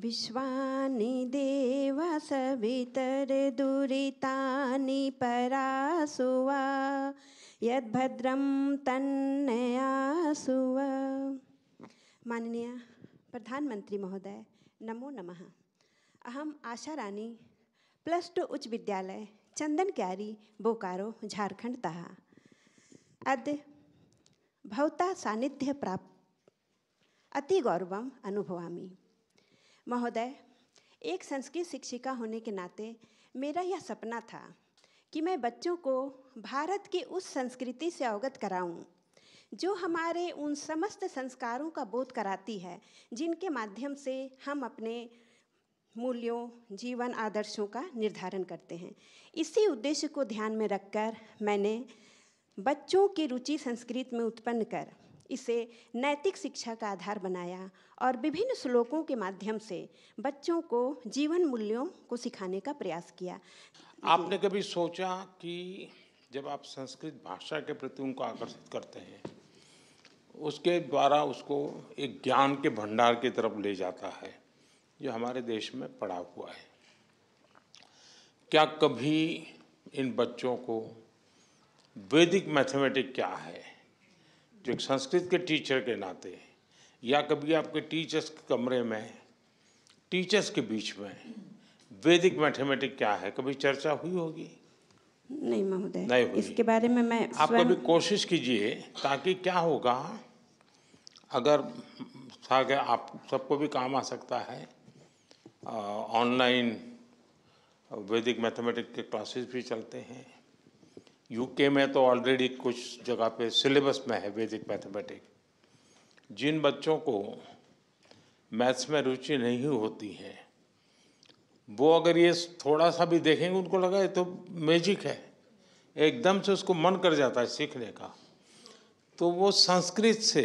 विश्वानि सवितर दुरितानि परासुवा यद्भद्रं तन्नयासुवा माननीय प्रधानमंत्री महोदय नमो नमः अहम आशा रानी प्लस टू उच्च विद्यालय चंदन क्यारी बोकारो झारखंड तः अद्य भवता सानिध्य प्राप्त अति गौरव अनुभवामी महोदय एक संस्कृत शिक्षिका होने के नाते मेरा यह सपना था कि मैं बच्चों को भारत की उस संस्कृति से अवगत कराऊं जो हमारे उन समस्त संस्कारों का बोध कराती है जिनके माध्यम से हम अपने मूल्यों जीवन आदर्शों का निर्धारण करते हैं इसी उद्देश्य को ध्यान में रखकर मैंने बच्चों की रुचि संस्कृत में उत्पन्न कर इसे नैतिक शिक्षा का आधार बनाया और विभिन्न श्लोकों के माध्यम से बच्चों को जीवन मूल्यों को सिखाने का प्रयास किया आपने कभी सोचा कि जब आप संस्कृत भाषा के प्रति उनको आकर्षित करते हैं उसके द्वारा उसको एक ज्ञान के भंडार की तरफ ले जाता है जो हमारे देश में पड़ा हुआ है क्या कभी इन बच्चों को वैदिक मैथमेटिक क्या है एक संस्कृत के टीचर के नाते या कभी आपके टीचर्स के कमरे में टीचर्स के बीच में वैदिक मैथमेटिक क्या है कभी चर्चा हुई होगी नहीं महोदय नहीं हुई इसके बारे में मैं आप कभी कोशिश कीजिए ताकि क्या होगा अगर कि आप सबको भी काम आ सकता है ऑनलाइन वैदिक मैथमेटिक के क्लासेस भी चलते हैं यूके में तो ऑलरेडी कुछ जगह पे सिलेबस में है वैदिक मैथमेटिक्स जिन बच्चों को मैथ्स में रुचि नहीं होती है वो अगर ये थोड़ा सा भी देखेंगे उनको लगा ये तो मैजिक है एकदम से उसको मन कर जाता है सीखने का तो वो संस्कृत से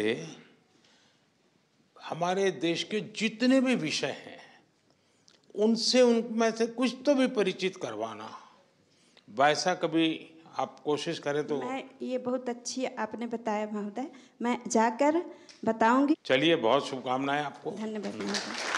हमारे देश के जितने भी विषय हैं उनसे उनमें से कुछ तो भी परिचित करवाना वैसा कभी आप कोशिश करें तो मैं ये बहुत अच्छी आपने बताया महोदय मैं जाकर बताऊंगी चलिए बहुत शुभकामनाएं आपको धन्यवाद